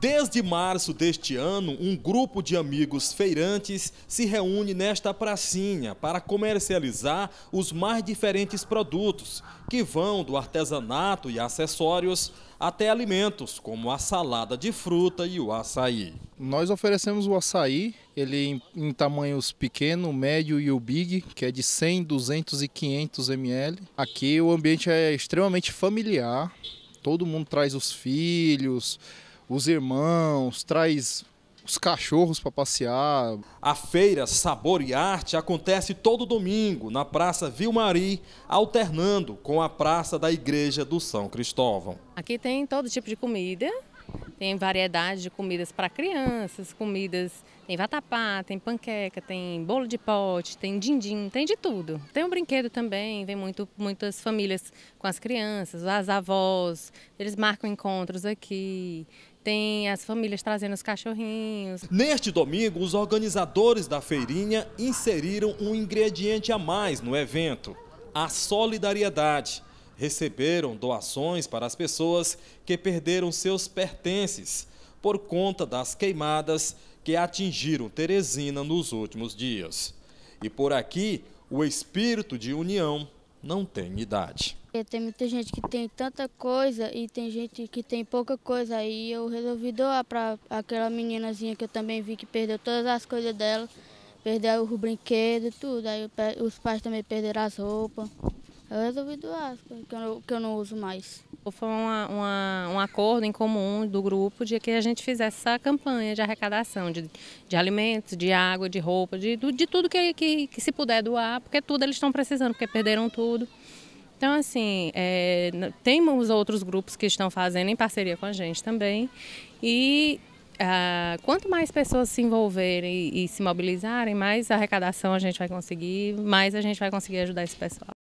Desde março deste ano, um grupo de amigos feirantes se reúne nesta pracinha para comercializar os mais diferentes produtos, que vão do artesanato e acessórios até alimentos, como a salada de fruta e o açaí. Nós oferecemos o açaí, ele em, tamanhos pequeno, médio e o big, que é de 100, 200 e 500 ml. Aqui o ambiente é extremamente familiar, todo mundo traz os filhos, os irmãos, traz os cachorros para passear. A feira Sabor e Arte acontece todo domingo na Praça Vilmari, alternando com a Praça da Igreja do São Cristóvão. Aqui tem todo tipo de comida, tem variedade de comidas para crianças, comidas, tem vatapá, tem panqueca, tem bolo de pote, tem dindim, tem de tudo. Tem um brinquedo também, vem muito, muitas famílias com as crianças, as avós, eles marcam encontros aqui tem as famílias trazendo os cachorrinhos. Neste domingo, os organizadores da feirinha inseriram um ingrediente a mais no evento: a solidariedade. Receberam doações para as pessoas que perderam seus pertences por conta das queimadas que atingiram Teresina nos últimos dias. E por aqui, o espírito de união não tem idade. Tem muita gente que tem tanta coisa e tem gente que tem pouca coisa. Aí eu resolvi doar para aquela meninazinha que eu também vi que perdeu todas as coisas dela. Perdeu o brinquedo, e tudo. Aí os pais também perderam as roupas. Eu resolvi doar as coisas que eu, que eu não uso mais. Foi uma, uma, um acordo em comum do grupo de que a gente fizesse essa campanha de arrecadação de, de alimentos, de água, de roupa, de, de tudo que, que, que se puder doar, porque tudo eles estão precisando, porque perderam tudo. Então, assim, é, temos outros grupos que estão fazendo em parceria com a gente também. E ah, quanto mais pessoas se envolverem e, e se mobilizarem, mais arrecadação a gente vai conseguir, mais a gente vai conseguir ajudar esse pessoal.